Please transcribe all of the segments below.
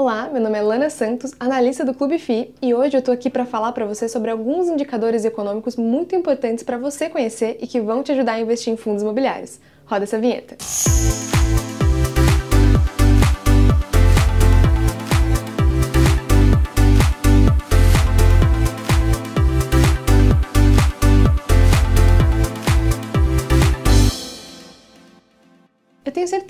Olá, meu nome é Lana Santos, analista do Clube FI, e hoje eu tô aqui para falar para você sobre alguns indicadores econômicos muito importantes para você conhecer e que vão te ajudar a investir em fundos imobiliários. Roda essa vinheta. Música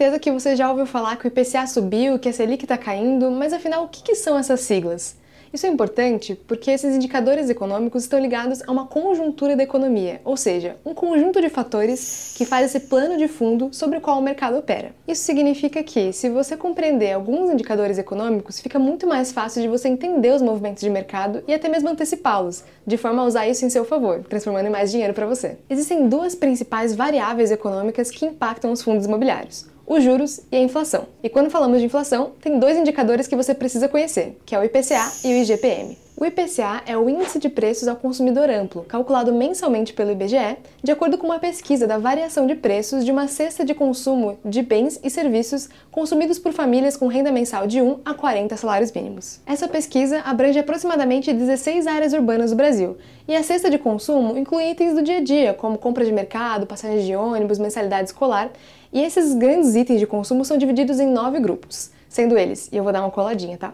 certeza que você já ouviu falar que o IPCA subiu, que a Selic está caindo, mas afinal, o que, que são essas siglas? Isso é importante porque esses indicadores econômicos estão ligados a uma conjuntura da economia, ou seja, um conjunto de fatores que faz esse plano de fundo sobre o qual o mercado opera. Isso significa que, se você compreender alguns indicadores econômicos, fica muito mais fácil de você entender os movimentos de mercado e até mesmo antecipá-los, de forma a usar isso em seu favor, transformando em mais dinheiro para você. Existem duas principais variáveis econômicas que impactam os fundos imobiliários os juros e a inflação. E quando falamos de inflação, tem dois indicadores que você precisa conhecer, que é o IPCA e o IGPM. O IPCA é o Índice de Preços ao Consumidor Amplo, calculado mensalmente pelo IBGE, de acordo com uma pesquisa da variação de preços de uma cesta de consumo de bens e serviços consumidos por famílias com renda mensal de 1 a 40 salários mínimos. Essa pesquisa abrange aproximadamente 16 áreas urbanas do Brasil, e a cesta de consumo inclui itens do dia a dia, como compra de mercado, passagem de ônibus, mensalidade escolar, e esses grandes itens de consumo são divididos em nove grupos, sendo eles, e eu vou dar uma coladinha, tá?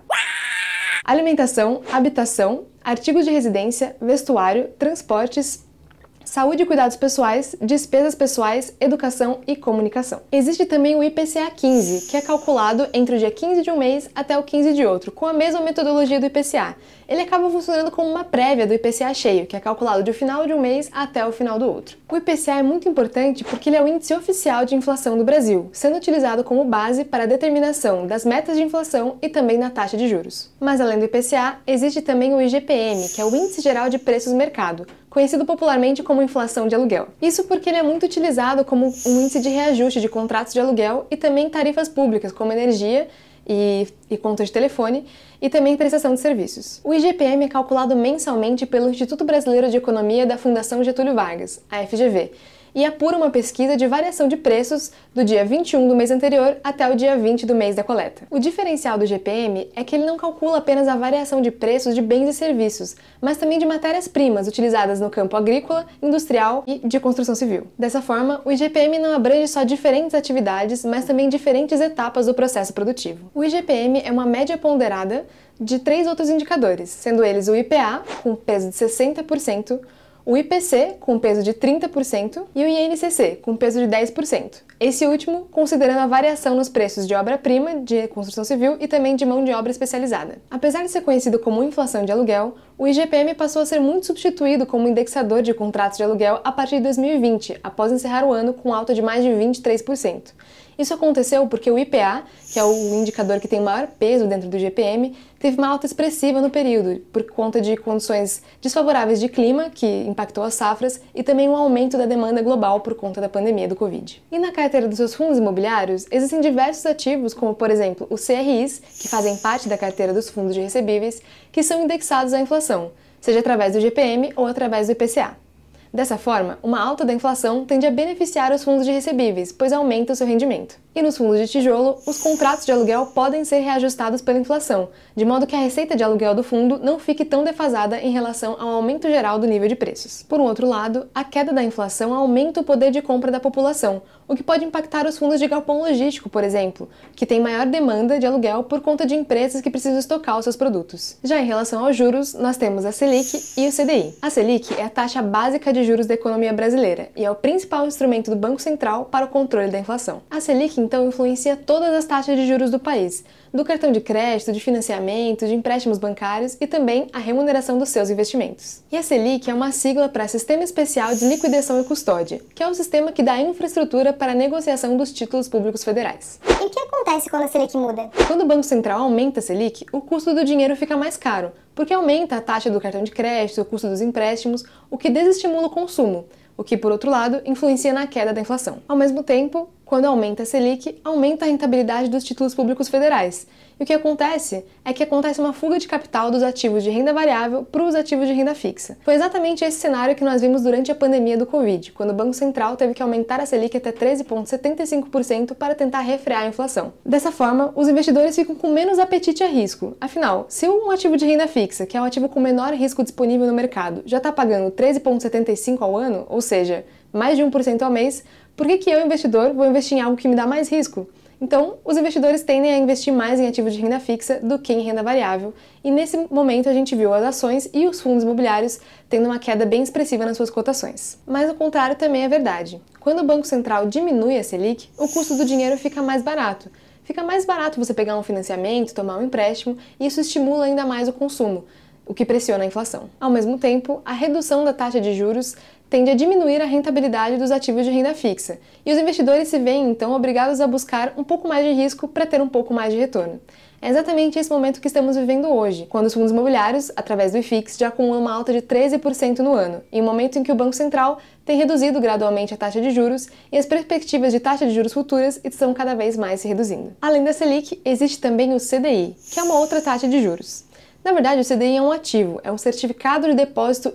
alimentação, habitação, artigos de residência, vestuário, transportes, saúde e cuidados pessoais, despesas pessoais, educação e comunicação. Existe também o IPCA 15, que é calculado entre o dia 15 de um mês até o 15 de outro, com a mesma metodologia do IPCA ele acaba funcionando como uma prévia do IPCA cheio, que é calculado de o final de um mês até o final do outro. O IPCA é muito importante porque ele é o índice oficial de inflação do Brasil, sendo utilizado como base para a determinação das metas de inflação e também na taxa de juros. Mas além do IPCA, existe também o IGPM, que é o Índice Geral de Preços Mercado, conhecido popularmente como inflação de aluguel. Isso porque ele é muito utilizado como um índice de reajuste de contratos de aluguel e também tarifas públicas, como energia, e, e conta de telefone, e também prestação de serviços. O IGPM é calculado mensalmente pelo Instituto Brasileiro de Economia da Fundação Getúlio Vargas, a FGV, e apura é uma pesquisa de variação de preços do dia 21 do mês anterior até o dia 20 do mês da coleta. O diferencial do GPM é que ele não calcula apenas a variação de preços de bens e serviços, mas também de matérias-primas utilizadas no campo agrícola, industrial e de construção civil. Dessa forma, o IGPM não abrange só diferentes atividades, mas também diferentes etapas do processo produtivo. O IGPM é uma média ponderada de três outros indicadores, sendo eles o IPA, com peso de 60%, o IPC, com peso de 30%, e o INCC, com peso de 10%. Esse último, considerando a variação nos preços de obra-prima, de construção civil e também de mão de obra especializada. Apesar de ser conhecido como inflação de aluguel, o IGPM passou a ser muito substituído como indexador de contratos de aluguel a partir de 2020, após encerrar o ano com alta de mais de 23%. Isso aconteceu porque o IPA, que é o indicador que tem maior peso dentro do IGPM, teve uma alta expressiva no período, por conta de condições desfavoráveis de clima, que impactou as safras, e também um aumento da demanda global por conta da pandemia do Covid. E na carteira dos seus fundos imobiliários, existem diversos ativos, como por exemplo os CRIs, que fazem parte da carteira dos fundos de recebíveis, que são indexados à inflação seja através do GPM ou através do IPCA. Dessa forma, uma alta da inflação tende a beneficiar os fundos de recebíveis, pois aumenta o seu rendimento. E nos fundos de tijolo, os contratos de aluguel podem ser reajustados pela inflação, de modo que a receita de aluguel do fundo não fique tão defasada em relação ao aumento geral do nível de preços. Por um outro lado, a queda da inflação aumenta o poder de compra da população, o que pode impactar os fundos de galpão logístico, por exemplo, que tem maior demanda de aluguel por conta de empresas que precisam estocar os seus produtos. Já em relação aos juros, nós temos a Selic e o CDI. A Selic é a taxa básica de juros da economia brasileira e é o principal instrumento do Banco Central para o controle da inflação. A Selic, então, influencia todas as taxas de juros do país, do cartão de crédito, de financiamento, de empréstimos bancários e também a remuneração dos seus investimentos. E a Selic é uma sigla para Sistema Especial de Liquidação e Custódia, que é o um sistema que dá infraestrutura para a negociação dos títulos públicos federais. E o que acontece quando a Selic muda? Quando o Banco Central aumenta a Selic, o custo do dinheiro fica mais caro, porque aumenta a taxa do cartão de crédito, o custo dos empréstimos, o que desestimula o consumo, o que, por outro lado, influencia na queda da inflação. Ao mesmo tempo, quando aumenta a Selic, aumenta a rentabilidade dos títulos públicos federais. E o que acontece é que acontece uma fuga de capital dos ativos de renda variável para os ativos de renda fixa. Foi exatamente esse cenário que nós vimos durante a pandemia do Covid, quando o Banco Central teve que aumentar a Selic até 13,75% para tentar refrear a inflação. Dessa forma, os investidores ficam com menos apetite a risco. Afinal, se um ativo de renda fixa, que é um ativo com menor risco disponível no mercado, já está pagando 13,75% ao ano, ou seja, mais de 1% ao mês, por que, que eu, investidor, vou investir em algo que me dá mais risco? Então, os investidores tendem a investir mais em ativos de renda fixa do que em renda variável, e nesse momento a gente viu as ações e os fundos imobiliários tendo uma queda bem expressiva nas suas cotações. Mas o contrário também é verdade. Quando o Banco Central diminui a Selic, o custo do dinheiro fica mais barato. Fica mais barato você pegar um financiamento, tomar um empréstimo, e isso estimula ainda mais o consumo o que pressiona a inflação. Ao mesmo tempo, a redução da taxa de juros tende a diminuir a rentabilidade dos ativos de renda fixa, e os investidores se veem então obrigados a buscar um pouco mais de risco para ter um pouco mais de retorno. É exatamente esse momento que estamos vivendo hoje, quando os fundos imobiliários, através do IFIX, já acumulam uma alta de 13% no ano, em um momento em que o Banco Central tem reduzido gradualmente a taxa de juros e as perspectivas de taxa de juros futuras estão cada vez mais se reduzindo. Além da Selic, existe também o CDI, que é uma outra taxa de juros. Na verdade, o CDI é um ativo, é um certificado de depósito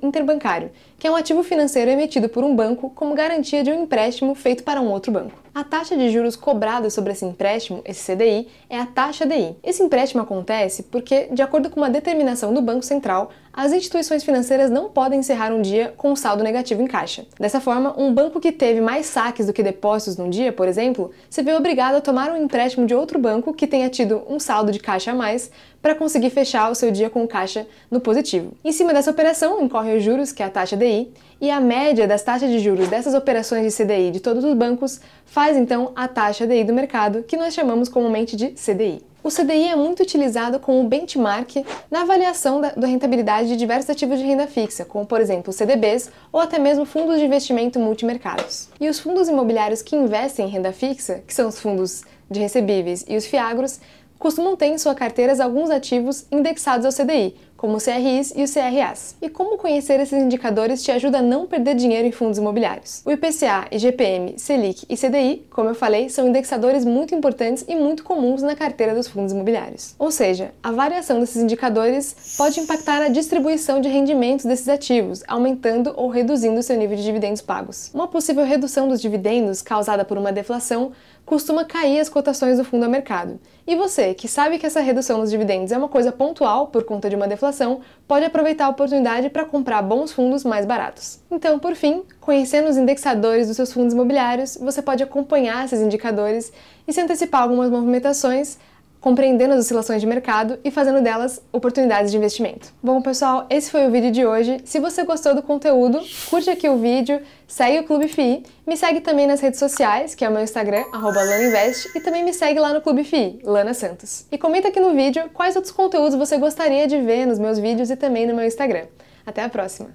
interbancário, que é um ativo financeiro emitido por um banco como garantia de um empréstimo feito para um outro banco. A taxa de juros cobrada sobre esse empréstimo, esse CDI, é a taxa DI. Esse empréstimo acontece porque, de acordo com uma determinação do Banco Central, as instituições financeiras não podem encerrar um dia com um saldo negativo em caixa. Dessa forma, um banco que teve mais saques do que depósitos num dia, por exemplo, se vê obrigado a tomar um empréstimo de outro banco que tenha tido um saldo de caixa a mais para conseguir fechar o seu dia com caixa no positivo. Em cima dessa operação, incorrem os juros, que é a taxa DI, e a média das taxas de juros dessas operações de CDI de todos os bancos faz faz então a taxa DI do mercado, que nós chamamos comumente de CDI. O CDI é muito utilizado como benchmark na avaliação da, da, rentabilidade de diversos ativos de renda fixa, como por exemplo CDBs ou até mesmo fundos de investimento multimercados. E os fundos imobiliários que investem em renda fixa, que são os fundos de recebíveis e os fiagros, costumam ter em suas carteiras alguns ativos indexados ao CDI, como os CRIs e os CRAs. E como conhecer esses indicadores te ajuda a não perder dinheiro em fundos imobiliários? O IPCA, IGPM, Selic e CDI, como eu falei, são indexadores muito importantes e muito comuns na carteira dos fundos imobiliários. Ou seja, a variação desses indicadores pode impactar a distribuição de rendimentos desses ativos, aumentando ou reduzindo seu nível de dividendos pagos. Uma possível redução dos dividendos causada por uma deflação costuma cair as cotações do fundo a mercado. E você, que sabe que essa redução dos dividendos é uma coisa pontual por conta de uma deflação, inflação, pode aproveitar a oportunidade para comprar bons fundos mais baratos. Então, por fim, conhecendo os indexadores dos seus fundos imobiliários, você pode acompanhar esses indicadores e se antecipar algumas movimentações compreendendo as oscilações de mercado e fazendo delas oportunidades de investimento. Bom, pessoal, esse foi o vídeo de hoje. Se você gostou do conteúdo, curte aqui o vídeo, segue o Clube FI, me segue também nas redes sociais, que é o meu Instagram, LanaInvest, e também me segue lá no Clube FI, Lana Santos. E comenta aqui no vídeo quais outros conteúdos você gostaria de ver nos meus vídeos e também no meu Instagram. Até a próxima!